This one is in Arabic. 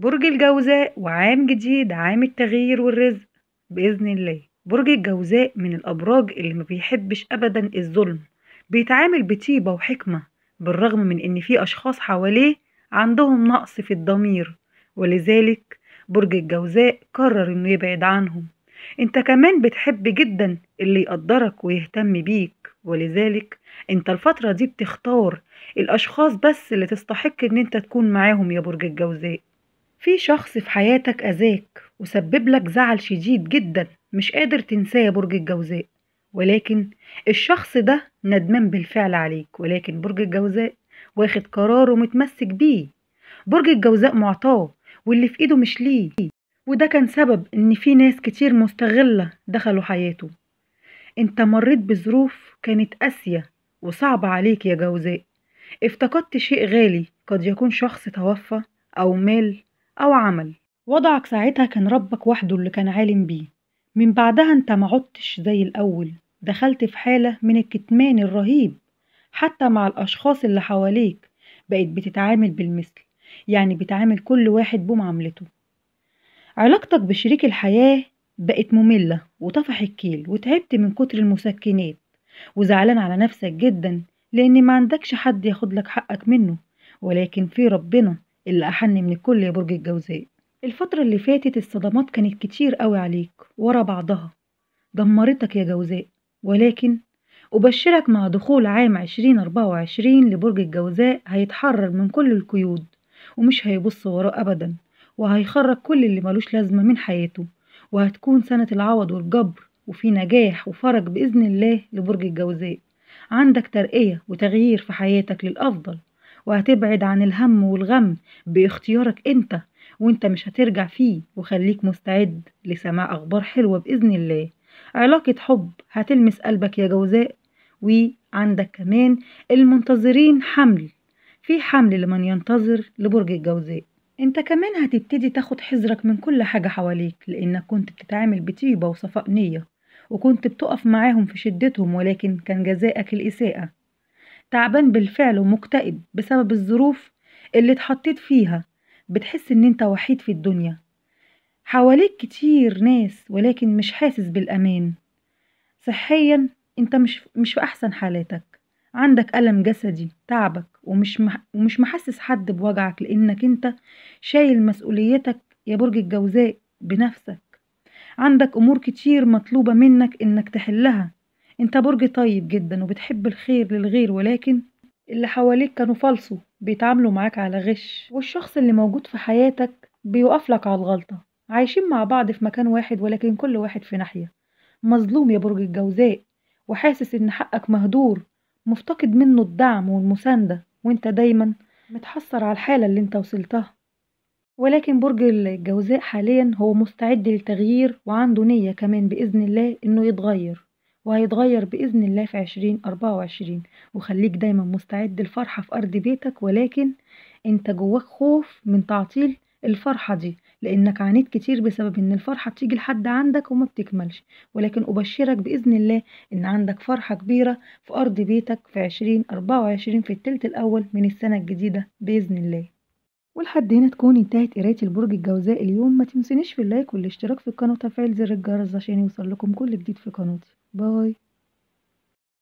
برج الجوزاء وعام جديد عام التغيير والرزق بإذن الله برج الجوزاء من الأبراج اللي ما بيحبش أبدا الظلم بيتعامل بطيبة وحكمة بالرغم من إن في أشخاص حواليه عندهم نقص في الضمير ولذلك برج الجوزاء قرر إنه يبعد عنهم انت كمان بتحب جدا اللي يقدرك ويهتم بيك ولذلك انت الفترة دي بتختار الأشخاص بس اللي تستحق إن انت تكون معاهم يا برج الجوزاء في شخص في حياتك أذاك وسبب لك زعل شديد جدا مش قادر تنساه برج الجوزاء ولكن الشخص ده ندمان بالفعل عليك ولكن برج الجوزاء واخد قراره ومتمسك بيه برج الجوزاء معطاه واللي في ايده مش ليه وده كان سبب ان في ناس كتير مستغلة دخلوا حياته انت مريت بظروف كانت قاسية وصعبة عليك يا جوزاء افتقدت شيء غالي قد يكون شخص توفى او مال أو عمل وضعك ساعتها كان ربك وحده اللي كان عالم بيه من بعدها انت عدتش زي الأول دخلت في حالة من الكتمان الرهيب حتى مع الأشخاص اللي حواليك بقت بتتعامل بالمثل يعني بتعامل كل واحد بمعاملته علاقتك بشريك الحياة بقت مملة وطفح الكيل وتعبت من كتر المسكنات وزعلان على نفسك جدا لأن ما عندكش حد ياخد لك حقك منه ولكن في ربنا اللي أحن من الكل يا برج الجوزاء الفترة اللي فاتت الصدمات كانت كتير قوي عليك ورا بعضها دمرتك يا جوزاء ولكن أبشرك مع دخول عام عشرين أربعة وعشرين لبرج الجوزاء هيتحرر من كل القيود ومش هيبص وراه أبدا وهيخرج كل اللي ملوش لازمة من حياته وهتكون سنة العوض والجبر وفي نجاح وفرج بإذن الله لبرج الجوزاء عندك ترقية وتغيير في حياتك للأفضل وهتبعد عن الهم والغم باختيارك انت وانت مش هترجع فيه وخليك مستعد لسماع اخبار حلوة باذن الله علاقة حب هتلمس قلبك يا جوزاء وعندك كمان المنتظرين حمل في حمل لمن ينتظر لبرج الجوزاء انت كمان هتبتدي تاخد حذرك من كل حاجة حواليك لانك كنت بتتعامل بطيبة وصفاء نية وكنت بتقف معاهم في شدتهم ولكن كان جزاءك الإساءة تعبان بالفعل ومكتئب بسبب الظروف اللي اتحطيت فيها بتحس ان انت وحيد في الدنيا حواليك كتير ناس ولكن مش حاسس بالأمان صحيا انت مش, مش في أحسن حالاتك عندك ألم جسدي تعبك ومش, مح ومش محسس حد بوجعك لأنك انت شايل مسؤوليتك يا برج الجوزاء بنفسك عندك أمور كتير مطلوبة منك إنك تحلها انت برج طيب جدا وبتحب الخير للغير ولكن اللي حواليك كانوا فالصو بيتعاملوا معاك على غش والشخص اللي موجود في حياتك بيوقفلك لك على الغلطة عايشين مع بعض في مكان واحد ولكن كل واحد في ناحية مظلوم يا برج الجوزاء وحاسس إن حقك مهدور مفتقد منه الدعم والمساندة وانت دايما متحسر على الحالة اللي انت وصلتها ولكن برج الجوزاء حاليا هو مستعد للتغيير وعنده نية كمان بإذن الله إنه يتغير وهيتغير بإذن الله في عشرين أربعة وعشرين وخليك دايما مستعد للفرحة في أرض بيتك ولكن أنت جواك خوف من تعطيل الفرحة دي لأنك عانيت كتير بسبب إن الفرحة بتيجي لحد عندك وما بتكملش ولكن أبشرك بإذن الله إن عندك فرحة كبيرة في أرض بيتك في عشرين أربعة وعشرين في التلت الأول من السنة الجديدة بإذن الله ولحد هنا تكون انتهت قراية البرج الجوزاء اليوم ما تنسونيش في اللايك والاشتراك في القناة وتفعيل زر الجرس عشان يوصل لكم كل جديد في قناتي باي